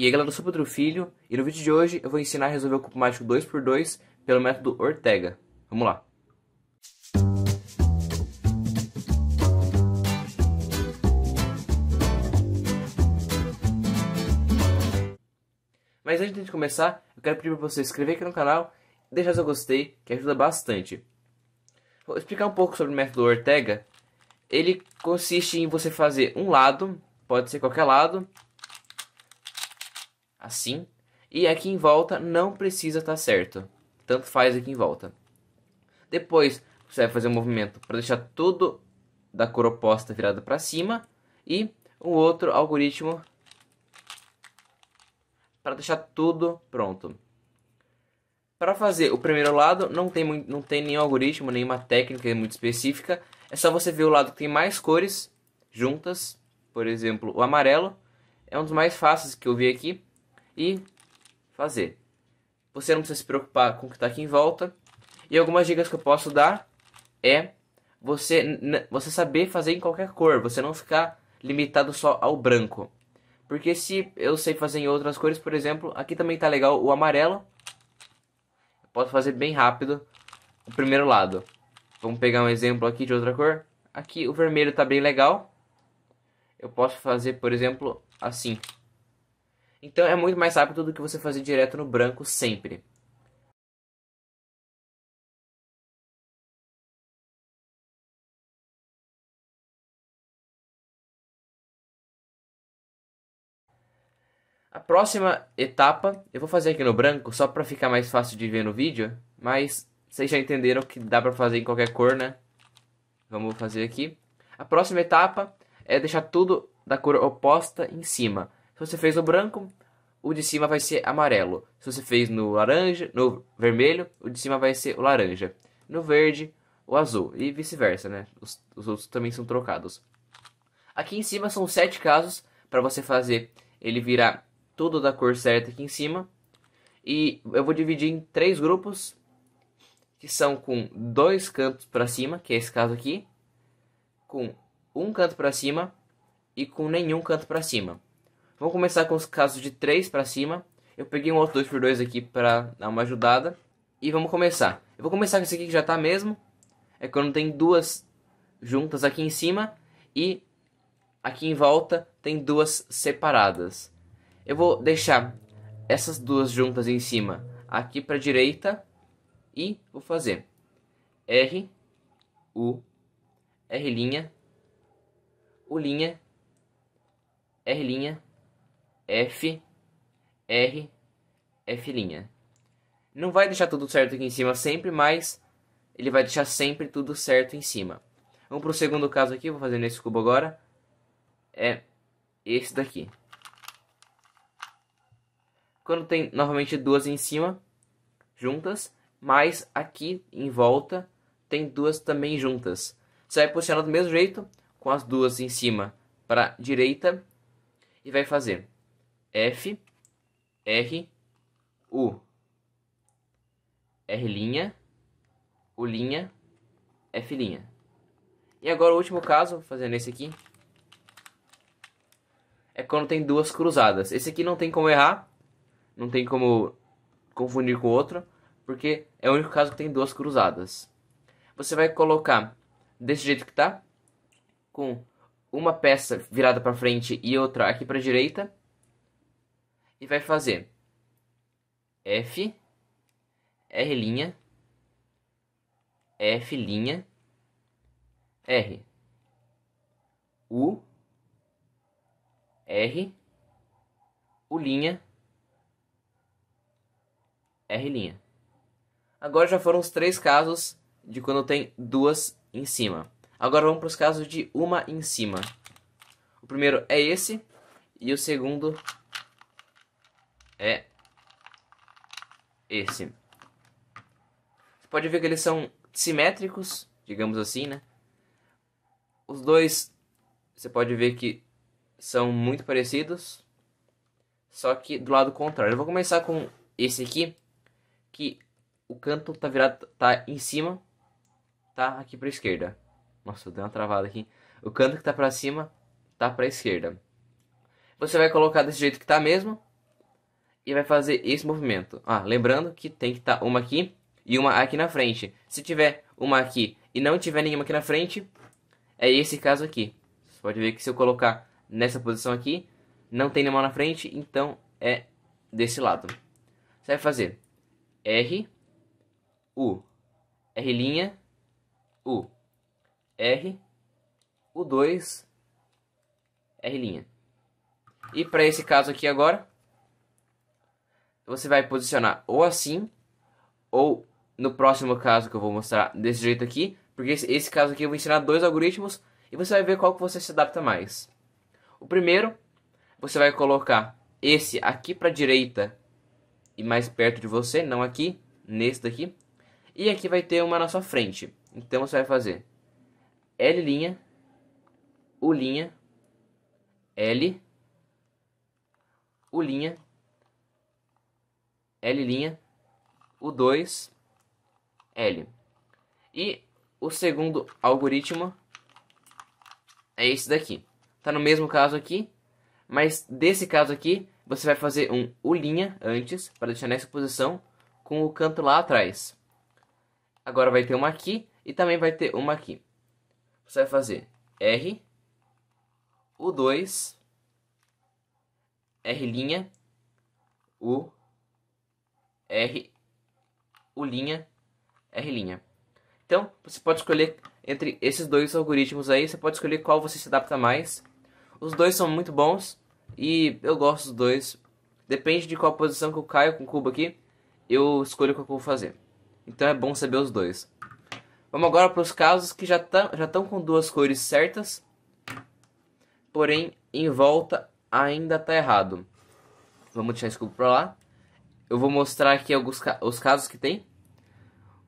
E aí galera, eu sou o Pedro Filho e no vídeo de hoje eu vou ensinar a resolver o cubo mágico 2x2 pelo método Ortega. Vamos lá! Mas antes de começar, eu quero pedir para você se inscrever aqui no canal e deixar seu gostei, que ajuda bastante. Vou explicar um pouco sobre o método Ortega. Ele consiste em você fazer um lado, pode ser qualquer lado, assim, e aqui em volta não precisa estar tá certo. Tanto faz aqui em volta. Depois, você vai fazer um movimento para deixar tudo da cor oposta virada para cima e um outro algoritmo para deixar tudo pronto. Para fazer o primeiro lado, não tem, não tem nenhum algoritmo, nenhuma técnica é muito específica. É só você ver o lado que tem mais cores juntas. Por exemplo, o amarelo é um dos mais fáceis que eu vi aqui e fazer. Você não precisa se preocupar com o que está aqui em volta. E algumas dicas que eu posso dar é você, você saber fazer em qualquer cor, você não ficar limitado só ao branco. Porque se eu sei fazer em outras cores, por exemplo, aqui também está legal o amarelo. Eu posso fazer bem rápido o primeiro lado. Vamos pegar um exemplo aqui de outra cor. Aqui o vermelho está bem legal. Eu posso fazer, por exemplo, assim. Então é muito mais rápido do que você fazer direto no branco sempre. A próxima etapa eu vou fazer aqui no branco só para ficar mais fácil de ver no vídeo, mas vocês já entenderam que dá para fazer em qualquer cor, né? Vamos fazer aqui. A próxima etapa é deixar tudo da cor oposta em cima. Se você fez no branco, o de cima vai ser amarelo. Se você fez no laranja, no vermelho, o de cima vai ser o laranja. No verde, o azul. E vice-versa, né? Os, os, outros também são trocados. Aqui em cima são sete casos para você fazer ele virar tudo da cor certa aqui em cima. E eu vou dividir em três grupos, que são com dois cantos para cima, que é esse caso aqui, com um canto para cima e com nenhum canto para cima. Vamos começar com os casos de 3 para cima. Eu peguei um outro 2 por 2 aqui para dar uma ajudada. E vamos começar. Eu vou começar com esse aqui que já está mesmo. É quando tem duas juntas aqui em cima e aqui em volta tem duas separadas. Eu vou deixar essas duas juntas em cima aqui para direita e vou fazer R, U, R', U', R', F, R, F'. Não vai deixar tudo certo aqui em cima sempre, mas ele vai deixar sempre tudo certo em cima. Vamos para o segundo caso aqui, vou fazer nesse cubo agora. É esse daqui. Quando tem novamente duas em cima, juntas, mas aqui em volta tem duas também juntas. Você vai posicionar do mesmo jeito, com as duas em cima para direita e vai fazer F, R, U, R linha, U linha, F linha. E agora o último caso, fazendo esse aqui, é quando tem duas cruzadas. Esse aqui não tem como errar, não tem como confundir com o outro, porque é o único caso que tem duas cruzadas. Você vai colocar desse jeito que tá, com uma peça virada para frente e outra aqui para direita, e vai fazer F, R', F', R, U, R, U', R'. Agora já foram os três casos de quando tem duas em cima. Agora vamos para os casos de uma em cima. O primeiro é esse e o segundo é esse. Você pode ver que eles são simétricos, digamos assim, né? Os dois, você pode ver que são muito parecidos, só que do lado contrário. Eu vou começar com esse aqui, que o canto tá virado, tá em cima, tá aqui pra esquerda. Nossa, eu dei uma travada aqui. O canto que tá pra cima, tá pra esquerda. Você vai colocar desse jeito que tá mesmo, e vai fazer esse movimento. Ah, lembrando que tem que estar tá uma aqui e uma aqui na frente. Se tiver uma aqui e não tiver nenhuma aqui na frente, é esse caso aqui. Você pode ver que se eu colocar nessa posição aqui, não tem nenhuma na frente, então é desse lado. Você vai fazer R, U, R', U, R, U2, R'. E para esse caso aqui agora, você vai posicionar ou assim, ou no próximo caso que eu vou mostrar desse jeito aqui, porque esse, caso aqui eu vou ensinar dois algoritmos e você vai ver qual que você se adapta mais. O primeiro, você vai colocar esse aqui para a direita e mais perto de você, não aqui, nesse daqui. E aqui vai ter uma na sua frente. Então você vai fazer L linha, U linha, L, U linha, L', o 2, L. E o segundo algoritmo é esse daqui. está no mesmo caso aqui, mas desse caso aqui, você vai fazer um U' antes, para deixar nessa posição, com o canto lá atrás. Agora vai ter uma aqui e também vai ter uma aqui. Você vai fazer R, U2, R', U, R, o linha, R linha. Então, você pode escolher entre esses dois algoritmos aí, você pode escolher qual você se adapta mais. Os dois são muito bons e eu gosto dos dois. Depende de qual posição que eu caio com o cubo aqui, eu escolho o que eu vou fazer. Então é bom saber os dois. Vamos agora para os casos que já estão já com duas cores certas, porém em volta ainda está errado. Vamos deixar esse cubo para lá eu vou mostrar aqui alguns ca os casos que tem.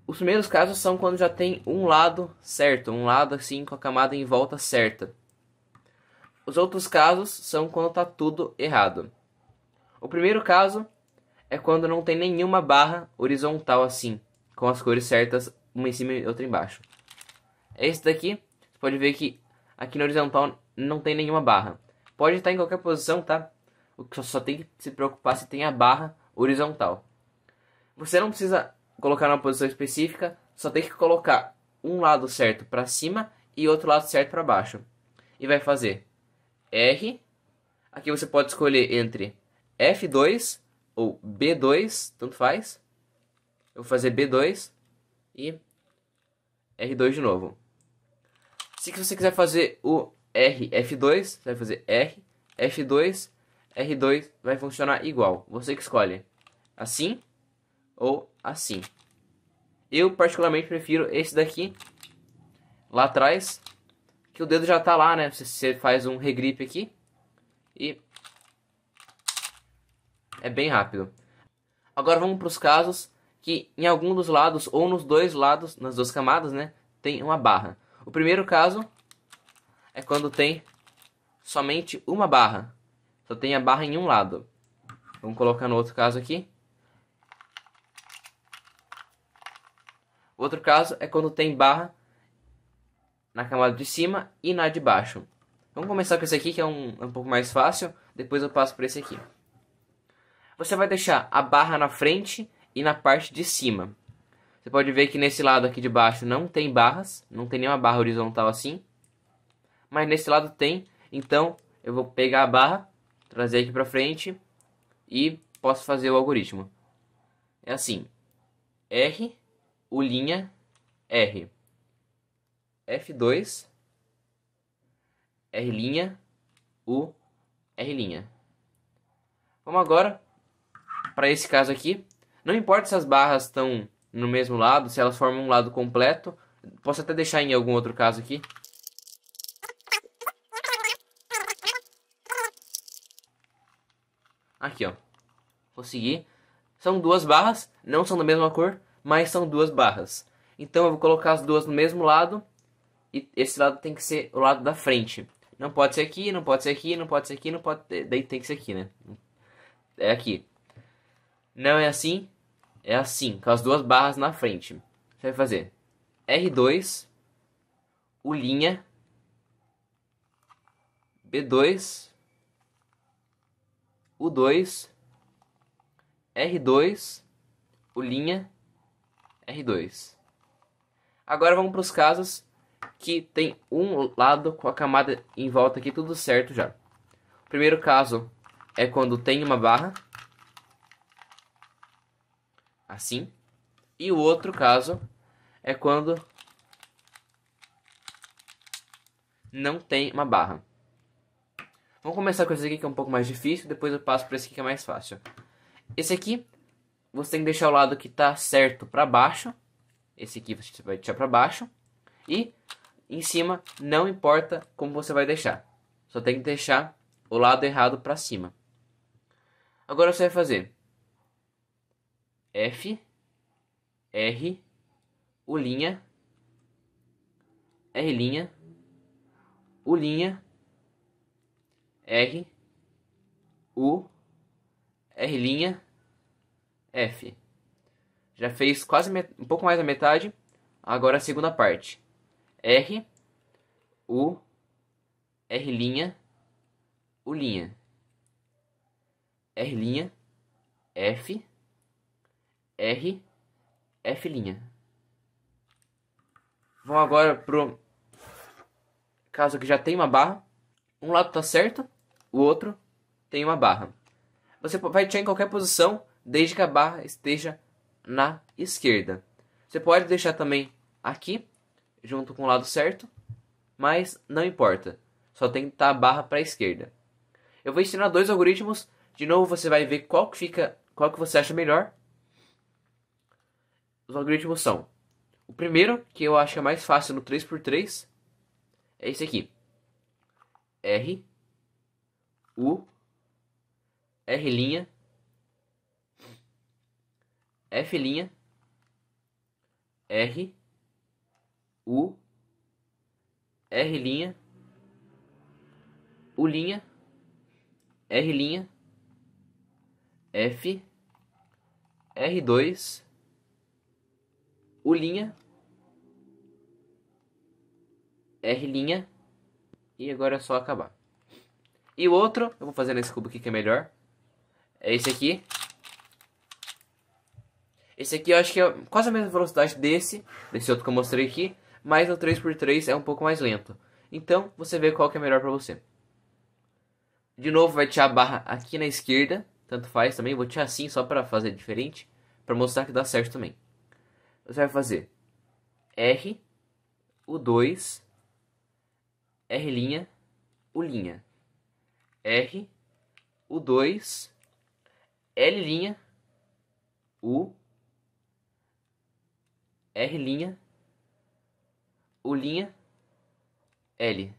Os primeiros casos são quando já tem um lado certo, um lado assim com a camada em volta certa. Os outros casos são quando tá tudo errado. O primeiro caso é quando não tem nenhuma barra horizontal assim, com as cores certas, uma em cima e outra embaixo. É esse daqui, você pode ver que aqui no horizontal não tem nenhuma barra. Pode estar tá em qualquer posição, tá? O que só tem que se preocupar se tem a barra horizontal. Você não precisa colocar numa posição específica, só tem que colocar um lado certo para cima e outro lado certo para baixo. E vai fazer R. Aqui você pode escolher entre F2 ou B2, tanto faz. Eu vou fazer B2 e R2 de novo. Se você quiser fazer o R F2, você vai fazer R F2 R2 vai funcionar igual. Você que escolhe assim ou assim. Eu particularmente prefiro esse daqui lá atrás, que o dedo já tá lá, né? Você, você faz um regrip aqui e é bem rápido. Agora vamos para os casos que em algum dos lados ou nos dois lados, nas duas camadas, né, tem uma barra. O primeiro caso é quando tem somente uma barra só então, tem a barra em um lado. Vamos colocar no outro caso aqui. Outro caso é quando tem barra na camada de cima e na de baixo. Vamos começar com esse aqui, que é um, é um pouco mais fácil. Depois eu passo para esse aqui. Você vai deixar a barra na frente e na parte de cima. Você pode ver que nesse lado aqui de baixo não tem barras. Não tem nenhuma barra horizontal assim. Mas nesse lado tem. Então eu vou pegar a barra trazer aqui para frente e posso fazer o algoritmo. É assim: R, o linha, R, F2, R linha, U, R linha. Vamos agora para esse caso aqui. Não importa se as barras estão no mesmo lado, se elas formam um lado completo. Posso até deixar em algum outro caso aqui. Aqui, ó. Consegui. São duas barras, não são da mesma cor, mas são duas barras. Então eu vou colocar as duas no mesmo lado. E esse lado tem que ser o lado da frente. Não pode ser aqui, não pode ser aqui, não pode ser aqui, não pode... Daí tem que ser aqui, né? É aqui. Não é assim, é assim, com as duas barras na frente. Você vai fazer R2, o linha, B2, U2, R2, o linha, R2. Agora vamos para os casos que tem um lado com a camada em volta aqui tudo certo já. O primeiro caso é quando tem uma barra, assim. E o outro caso é quando não tem uma barra. Vamos começar com esse aqui que é um pouco mais difícil, depois eu passo para esse aqui que é mais fácil. Esse aqui, você tem que deixar o lado que está certo para baixo. Esse aqui você vai deixar para baixo. E em cima, não importa como você vai deixar. Só tem que deixar o lado errado para cima. Agora você vai fazer F, R, U linha, R linha, U linha, R, U, R', F. Já fez quase um pouco mais da metade. Agora a segunda parte. R, U, R', U', R', F, R, F'. Vamos agora pro caso que já tem uma barra. Um lado tá certo, o outro tem uma barra. Você vai deixar em qualquer posição, desde que a barra esteja na esquerda. Você pode deixar também aqui, junto com o lado certo, mas não importa. Só tem que estar tá a barra para a esquerda. Eu vou ensinar dois algoritmos. De novo, você vai ver qual que fica, qual que você acha melhor. Os algoritmos são: o primeiro, que eu acho que é mais fácil no 3x3, é esse aqui. R U R linha F linha R U R linha U linha R linha F r dois, U linha R linha e agora é só acabar. E o outro, eu vou fazer nesse cubo aqui que é melhor. É esse aqui. Esse aqui eu acho que é quase a mesma velocidade desse, desse outro que eu mostrei aqui. Mas o 3x3 é um pouco mais lento. Então, você vê qual que é melhor pra você. De novo, vai tirar a barra aqui na esquerda. Tanto faz também. Vou tirar assim só pra fazer diferente. Pra mostrar que dá certo também. Você vai fazer R, o 2, R', o linha. R, o 2, L', U, R', U', L.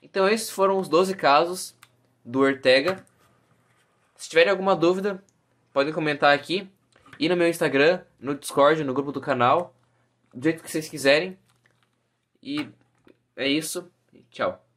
Então esses foram os 12 casos do Ortega. Se tiverem alguma dúvida, podem comentar aqui. E no meu Instagram, no Discord, no grupo do canal. Do jeito que vocês quiserem. E é isso. Tchau.